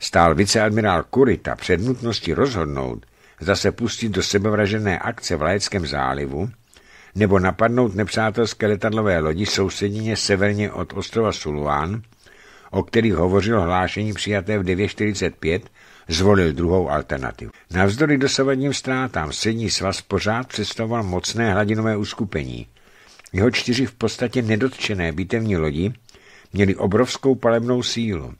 stál viceadmirál Kurita před nutností rozhodnout, zda se pustit do sebevražené akce v Lajeckém zálivu nebo napadnout nepřátelské letadlové lodi sousedině severně od ostrova Suluán, o kterých hovořilo hlášení přijaté v 9.45, zvolil druhou alternativu. Navzdory dosavadním ztrátám Sední svaz pořád představoval mocné hladinové uskupení. Jeho čtyři v podstatě nedotčené bitevní lodi měli obrovskou palebnou sílu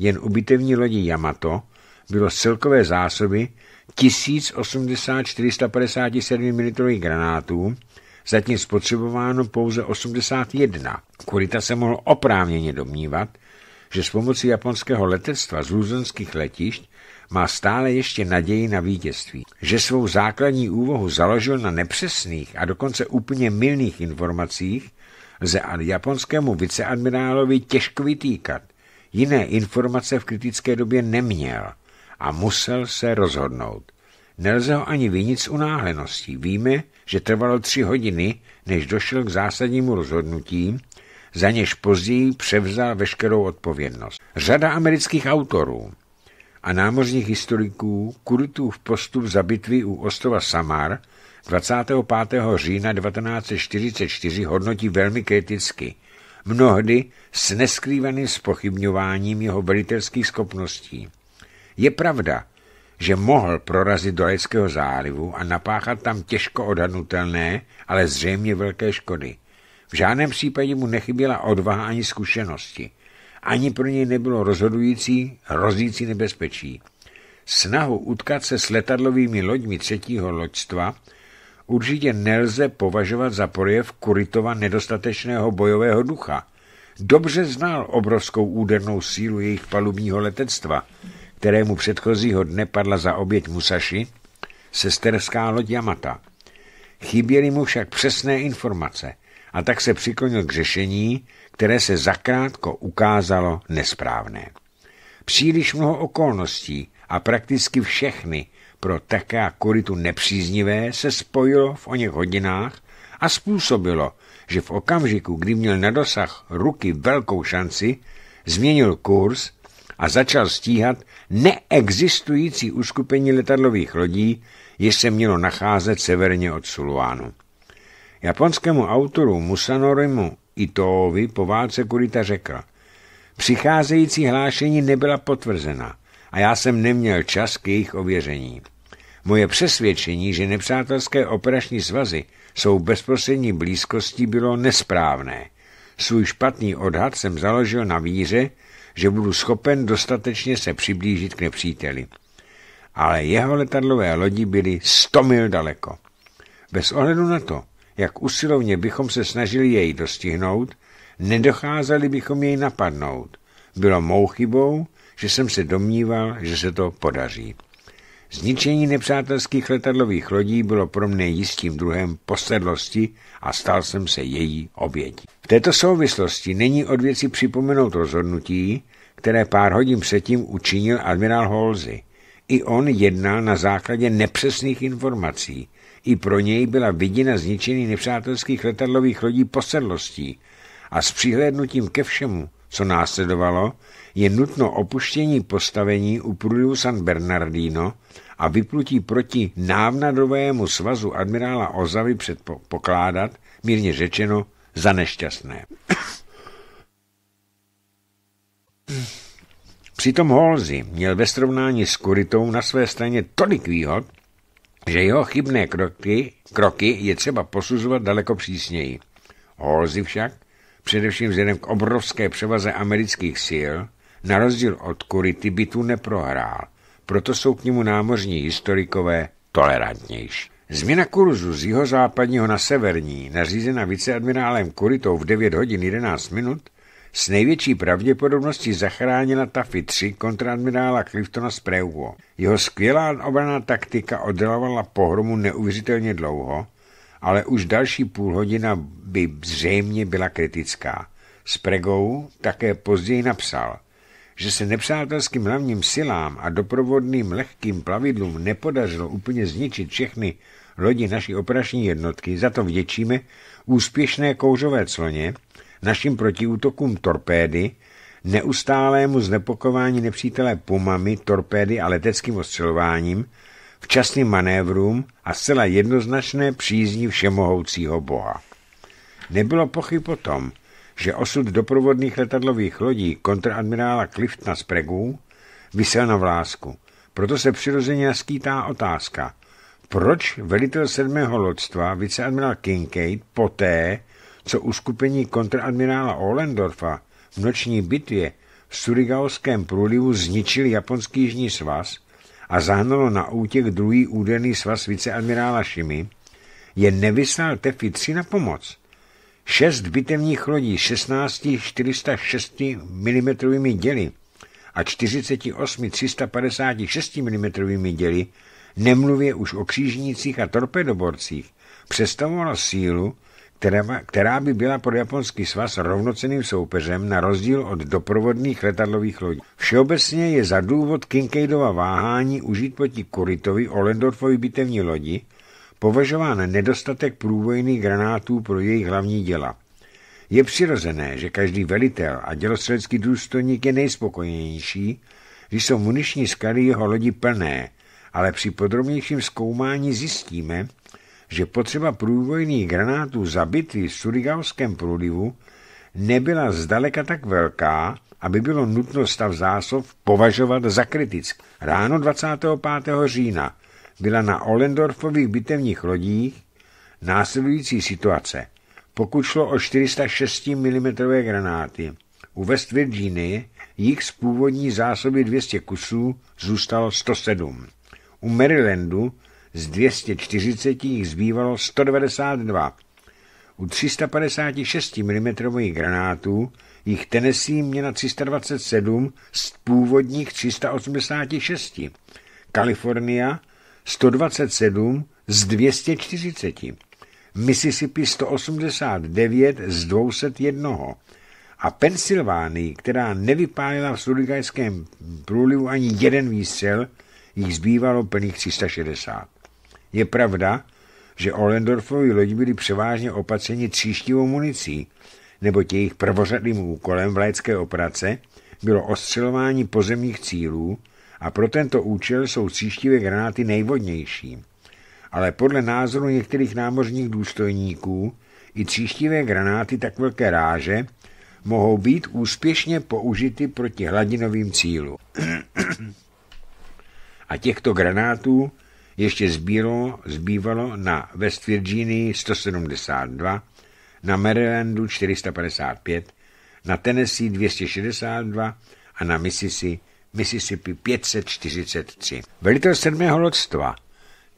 jen u bitevní lodi Yamato bylo z celkové zásoby 1847 mm granátů, zatím spotřebováno pouze 81. Kurita se mohl oprávněně domnívat, že s pomocí japonského letectva z luzonských letišť má stále ještě naději na vítězství, že svou základní úvahu založil na nepřesných a dokonce úplně milných informacích, lze japonskému viceadmirálovi těžko vytýkat, Jiné informace v kritické době neměl a musel se rozhodnout. Nelze ho ani vinit z unáhleností. Víme, že trvalo tři hodiny, než došel k zásadnímu rozhodnutí, za něž později převzal veškerou odpovědnost. Řada amerických autorů a námořních historiků Kurtův postup za bitvy u ostrova Samar 25. října 1944 hodnotí velmi kriticky – mnohdy s neskrývaným spochybňováním jeho velitelských schopností. Je pravda, že mohl prorazit do Eckého zálivu a napáchat tam těžko odhadnutelné, ale zřejmě velké škody. V žádném případě mu nechyběla odvaha ani zkušenosti. Ani pro něj nebylo rozhodující hrozící nebezpečí. Snahu utkat se s letadlovými loďmi třetího loďstva – určitě nelze považovat za projev Kuritova nedostatečného bojového ducha. Dobře znal obrovskou údernou sílu jejich palubního letectva, kterému předchozího dne padla za oběť Musashi, sesterská loď Yamata. Chyběly mu však přesné informace a tak se přiklonil k řešení, které se zakrátko ukázalo nesprávné. Příliš mnoho okolností a prakticky všechny pro také a koritu nepříznivé se spojilo v o něch hodinách a způsobilo, že v okamžiku, kdy měl na dosah ruky velkou šanci, změnil kurz a začal stíhat neexistující uskupení letadlových lodí, jež se mělo nacházet severně od Suluánu. Japonskému autoru Musanorimu Itoovi po válce Kurita řekl, přicházející hlášení nebyla potvrzena a já jsem neměl čas k jejich ověření. Moje přesvědčení, že nepřátelské operační svazy jsou v bezprostřední blízkosti, bylo nesprávné. Svůj špatný odhad jsem založil na víře, že budu schopen dostatečně se přiblížit k nepříteli. Ale jeho letadlové lodi byly 100 mil daleko. Bez ohledu na to, jak usilovně bychom se snažili jej dostihnout, nedocházeli bychom jej napadnout. Bylo mou chybou, že jsem se domníval, že se to podaří. Zničení nepřátelských letadlových lodí bylo pro mě jistým druhem posedlosti a stal jsem se její obětí. V této souvislosti není od věci připomenout rozhodnutí, které pár hodin předtím učinil admirál Holzy. I on jedná na základě nepřesných informací. I pro něj byla viděna zničení nepřátelských letadlových lodí posedlostí a s přihlédnutím ke všemu, co následovalo, je nutno opuštění postavení u průlivu San Bernardino a vyplutí proti návnadovému svazu admirála Ozavy předpokládat, mírně řečeno, za nešťastné. Přitom Holzi měl ve srovnání s Kuritou na své straně tolik výhod, že jeho chybné kroky, kroky je třeba posuzovat daleko přísněji. Holzi však – především vzhledem k obrovské převaze amerických sil, na rozdíl od Kurity bitu neprohrál, proto jsou k němu námořní historikové tolerantnější. Změna kurzu z jihozápadního na severní, nařízena viceadmirálem Kuritou v 9 hodin 11 minut, s největší pravděpodobností zachránila Tafi 3 kontraadmirála Cliftona Spreugo. Jeho skvělá obraná taktika oddělovala pohromu neuvěřitelně dlouho, ale už další půl hodina by zřejmě byla kritická. S Pregou také později napsal, že se nepřátelským hlavním silám a doprovodným lehkým plavidlům nepodařilo úplně zničit všechny lodi naší operační jednotky, za to vděčíme úspěšné kouřové cloně, našim protiútokům torpédy, neustálému znepokování nepřítele pumami, torpédy a leteckým ostřelováním, včasným manévrům a zcela jednoznačné přízní všemohoucího boha. Nebylo pochyb o tom, že osud doprovodných letadlových lodí kontraadmirála Cliftna z Pregů vysel na vlásku. Proto se přirozeně naskýtá otázka, proč velitel sedmého lodstva, viceadmirál Kincaid, poté, co uskupení kontraadmirála Ohlendorfa v noční bitvě v Surigaoském průlivu zničil japonský jižní svaz, a zahnalo na útěk druhý údený svaz viceadmirála Šimi, je nevyslal Tefi 3 na pomoc. Šest bitevních lodí 16 406 mm děly a 48 356 mm děly, nemluvě už o křížnících a torpedoborcích, představovalo sílu, která, by byla pro japonský svaz rovnoceným soupeřem na rozdíl od doprovodných letadlových lodí. Všeobecně je za důvod Kinkejdova váhání užít proti Kuritovi Olendorfovi bitevní lodi považován nedostatek průvojných granátů pro jejich hlavní děla. Je přirozené, že každý velitel a dělostřelecký důstojník je nejspokojenější, když jsou muniční sklady jeho lodi plné, ale při podrobnějším zkoumání zjistíme, že potřeba průvojných granátů za bitvy v Surigalském průlivu nebyla zdaleka tak velká, aby bylo nutno stav zásob považovat za kritický. Ráno 25. října byla na Olendorfových bitevních lodích následující situace. Pokud šlo o 406 mm granáty, u West Virginie jich z původní zásoby 200 kusů zůstalo 107. U Marylandu z 240 jich zbývalo 192. U 356 mm granátů jich Tennessee měla 327 z původních 386. Kalifornia 127 z 240. Mississippi 189 z 201 a Pensylvánii, která nevypálila v Surigajském průlivu ani jeden výstřel, jich zbývalo plných 360. Je pravda, že Ollendorfovi lodi byly převážně opatřeni tříštivou municí, nebo jejich prvořadným úkolem v laické operace bylo ostřelování pozemních cílů a pro tento účel jsou tříštivé granáty nejvodnější. Ale podle názoru některých námořních důstojníků i tříštivé granáty tak velké ráže mohou být úspěšně použity proti hladinovým cílu. A těchto granátů ještě zbývalo, zbývalo na West Virginii 172, na Marylandu 455, na Tennessee 262 a na Mississippi, Mississippi 543. Velitel sedmého lodstva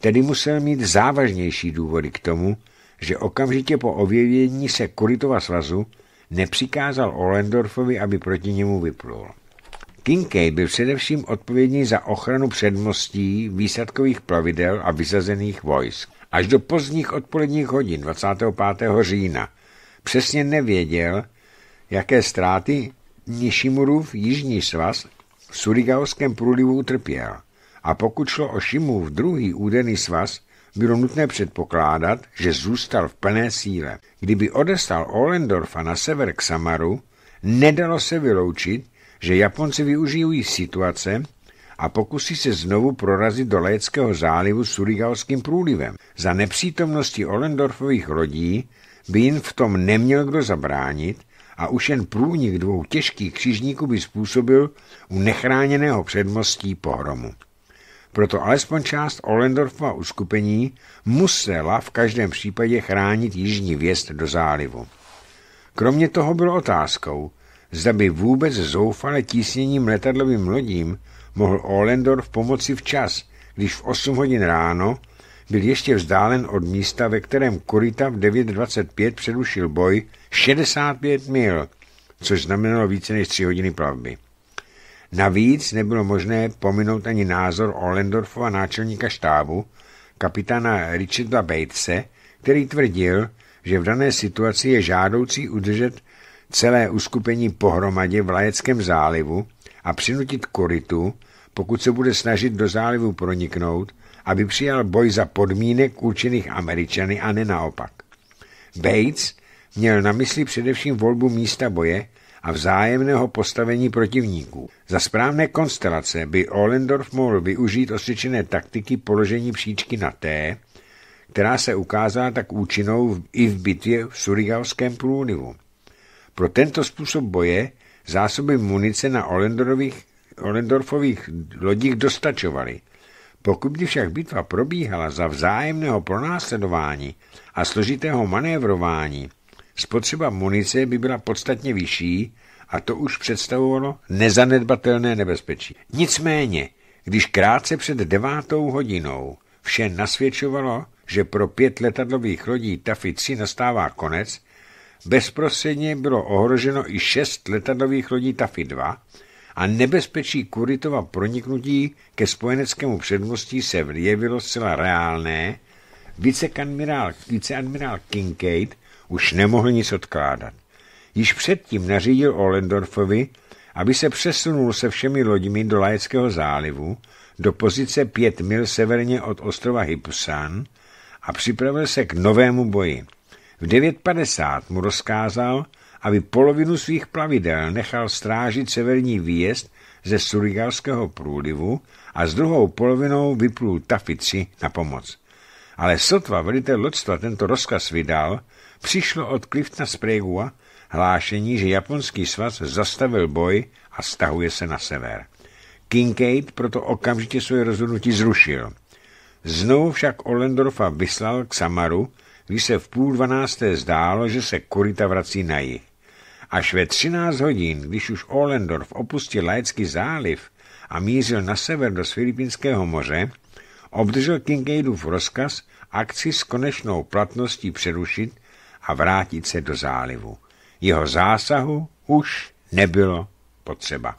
tedy musel mít závažnější důvody k tomu, že okamžitě po ovědění se Kuritova svazu nepřikázal Olendorfovi, aby proti němu vyplul. Kincaid byl především odpovědný za ochranu předmostí, výsadkových plavidel a vysazených vojsk. Až do pozdních odpoledních hodin 25. října přesně nevěděl, jaké ztráty Nishimurův jižní svaz v Surigaovském průlivu utrpěl. A pokud šlo o Šimův druhý údený svaz, bylo nutné předpokládat, že zůstal v plné síle. Kdyby odestal Olendorfa na sever k Samaru, nedalo se vyloučit, že Japonci využijí situace a pokusí se znovu prorazit do Léckého zálivu Surigalským průlivem. Za nepřítomnosti Olendorfových lodí by jim v tom neměl kdo zabránit a už jen průnik dvou těžkých křižníků by způsobil u nechráněného předmostí pohromu. Proto alespoň část Olendorfova uskupení musela v každém případě chránit jižní vjezd do zálivu. Kromě toho bylo otázkou, zda by vůbec zoufale tísněním letadlovým lodím mohl Ohlendorf pomoci včas, když v 8 hodin ráno byl ještě vzdálen od místa, ve kterém Korita v 9.25 přerušil boj 65 mil, což znamenalo více než 3 hodiny plavby. Navíc nebylo možné pominout ani názor Ohlendorfova náčelníka štábu, kapitána Richarda Batese, který tvrdil, že v dané situaci je žádoucí udržet celé uskupení pohromadě v Lajeckém zálivu a přinutit Koritu, pokud se bude snažit do zálivu proniknout, aby přijal boj za podmínek určených Američany a ne naopak. Bates měl na mysli především volbu místa boje a vzájemného postavení protivníků. Za správné konstelace by Ohlendorf mohl využít osvědčené taktiky položení příčky na T, která se ukázala tak účinnou i v bitvě v Surigavském průlivu. Pro tento způsob boje zásoby munice na Olendorfových lodích dostačovaly. Pokud by však bitva probíhala za vzájemného pronásledování a složitého manévrování, spotřeba munice by byla podstatně vyšší a to už představovalo nezanedbatelné nebezpečí. Nicméně, když krátce před devátou hodinou vše nasvědčovalo, že pro pět letadlových lodí Tafi 3 nastává konec, Bezprostředně bylo ohroženo i šest letadlových lodí Tafi 2 a nebezpečí Kuritova proniknutí ke spojeneckému předmostí se vyjevilo zcela reálné, viceadmirál vice Kincaid už nemohl nic odkládat. Již předtím nařídil Ollendorfovi, aby se přesunul se všemi loďmi do Lajeckého zálivu, do pozice pět mil severně od ostrova Hypsan a připravil se k novému boji. V 9.50 mu rozkázal, aby polovinu svých plavidel nechal strážit severní výjezd ze Surigalského průlivu a s druhou polovinou vyplul Tafici na pomoc. Ale sotva velitel lodstva tento rozkaz vydal, přišlo od Cliftona Spraguea hlášení, že japonský svaz zastavil boj a stahuje se na sever. Kincaid proto okamžitě své rozhodnutí zrušil. Znovu však Olendorfa vyslal k Samaru když se v půl dvanácté zdálo, že se Kurita vrací na jih. Až ve třináct hodin, když už Ohlendorf opustil Lajecký záliv a mířil na sever do Filipínského moře, obdržel Kincaidův rozkaz akci s konečnou platností přerušit a vrátit se do zálivu. Jeho zásahu už nebylo potřeba.